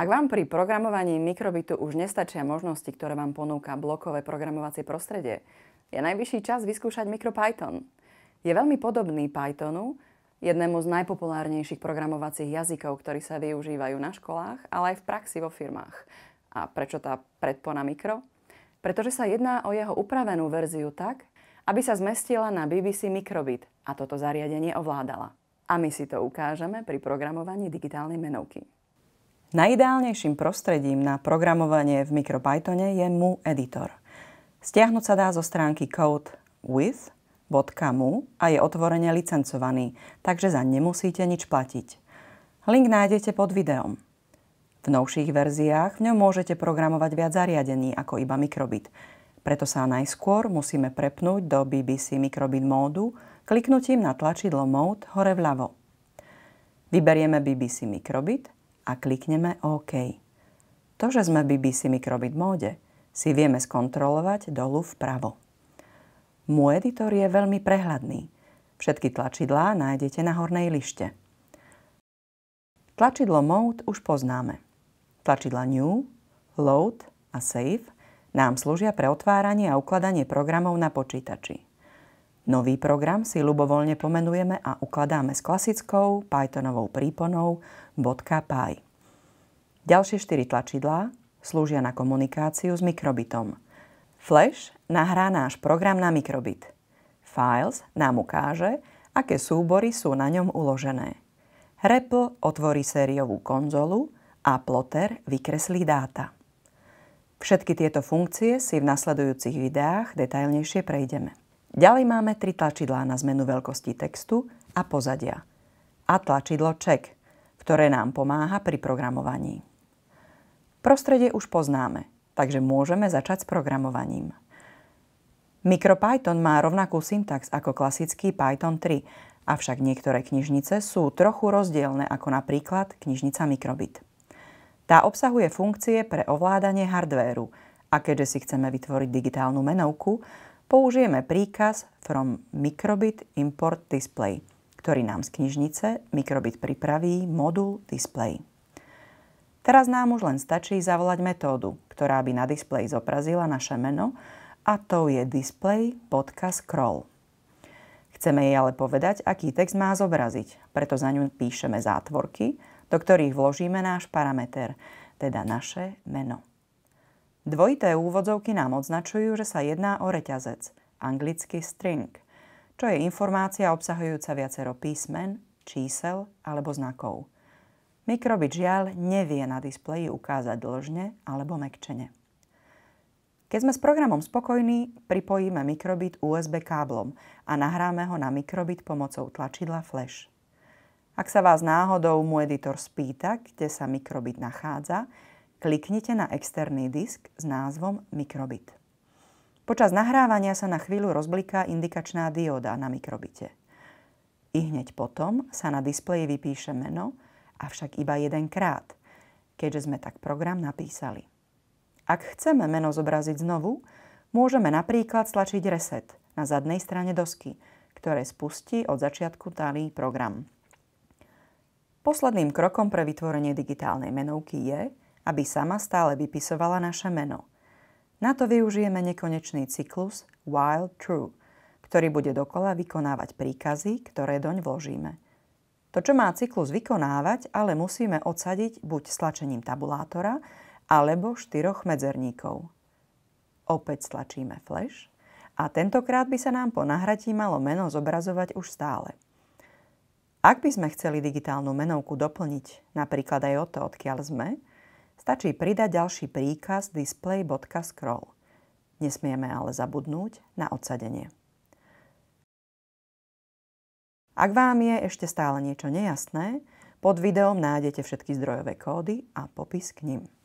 Ak vám pri programovaní mikrobitu už nestačia možnosti, ktoré vám ponúka blokové programovacie prostredie, je najvyšší čas vyskúšať MicroPython. Je veľmi podobný Pythonu, jednému z najpopulárnejších programovacích jazykov, ktorí sa využívajú na školách, ale aj v praxi vo firmách. A prečo tá predpona mikro? Pretože sa jedná o jeho upravenú verziu tak, aby sa zmestila na BBC Microbit a toto zariadenie ovládala. A my si to ukážeme pri programovaní digitálnej menovky. Najideálnejším prostredím na programovanie v MicroPythone je mu editor. Stiahnuť sa dá zo stránky code with.mu a je otvorene licencovaný, takže za nemusíte nič platiť. Link nájdete pod videom. V novších verziách v ňom môžete programovať viac zariadení ako iba Microbit. Preto sa najskôr musíme prepnúť do BBC Microbit módu kliknutím na tlačidlo Mode hore vľavo. Vyberieme BBC Microbit – a klikneme OK. To, že sme BBC Microbit Móde, si vieme skontrolovať dolu vpravo. Môj editor je veľmi prehľadný. Všetky tlačidlá nájdete na hornej lište. Tlačidlo Mode už poznáme. Tlačidla New, Load a Save nám slúžia pre otváranie a ukladanie programov na počítači. Nový program si ľubovoľne pomenujeme a ukladáme s klasickou Pythonovou príponou .py. Ďalšie štyri tlačidlá slúžia na komunikáciu s mikrobitom. Flash nahrá náš program na mikrobit. Files nám ukáže, aké súbory sú na ňom uložené. REPL otvorí sériovú konzolu a plotter vykreslí dáta. Všetky tieto funkcie si v nasledujúcich videách detailnejšie prejdeme. Ďalej máme tri tlačidlá na zmenu veľkosti textu a pozadia a tlačidlo Check, ktoré nám pomáha pri programovaní. Prostredie už poznáme, takže môžeme začať s programovaním. MicroPython má rovnakú syntax ako klasický Python 3, avšak niektoré knižnice sú trochu rozdielne ako napríklad knižnica Microbit. Tá obsahuje funkcie pre ovládanie hardvéru a keďže si chceme vytvoriť digitálnu menovku, použijeme príkaz From Microbit Import Display, ktorý nám z knižnice Microbit pripraví modul Display. Teraz nám už len stačí zavolať metódu, ktorá by na display zobrazila naše meno a to je display.scroll. Chceme jej ale povedať, aký text má zobraziť, preto za ňu píšeme zátvorky, do ktorých vložíme náš parameter, teda naše meno. Dvojité úvodzovky nám označujú, že sa jedná o reťazec, anglicky string, čo je informácia obsahujúca viacero písmen, čísel alebo znakov. Mikrobič žiaľ nevie na displeji ukázať dlžne alebo mekčene. Keď sme s programom spokojní, pripojíme mikrobit USB káblom a nahráme ho na mikrobit pomocou tlačidla flash. Ak sa vás náhodou môj editor spýta, kde sa mikrobit nachádza, kliknite na externý disk s názvom mikrobit. Počas nahrávania sa na chvíľu rozbliká indikačná dióda na mikrobite. I hneď potom sa na displeji vypíše meno, avšak iba jedenkrát, keďže sme tak program napísali. Ak chceme meno zobraziť znovu, môžeme napríklad stlačiť reset na zadnej strane dosky, ktoré spustí od začiatku daný program. Posledným krokom pre vytvorenie digitálnej menovky je, aby sama stále vypisovala naše meno. Na to využijeme nekonečný cyklus while true, ktorý bude dokola vykonávať príkazy, ktoré doň vložíme. To, čo má cyklus vykonávať, ale musíme odsadiť buď stlačením tabulátora, alebo štyroch medzerníkov. Opäť stlačíme flash a tentokrát by sa nám po nahratí malo meno zobrazovať už stále. Ak by sme chceli digitálnu menovku doplniť napríklad aj o to, odkiaľ sme, Stačí pridať ďalší príkaz display.scroll. Nesmieme ale zabudnúť na odsadenie. Ak vám je ešte stále niečo nejasné, pod videom nájdete všetky zdrojové kódy a popis k nim.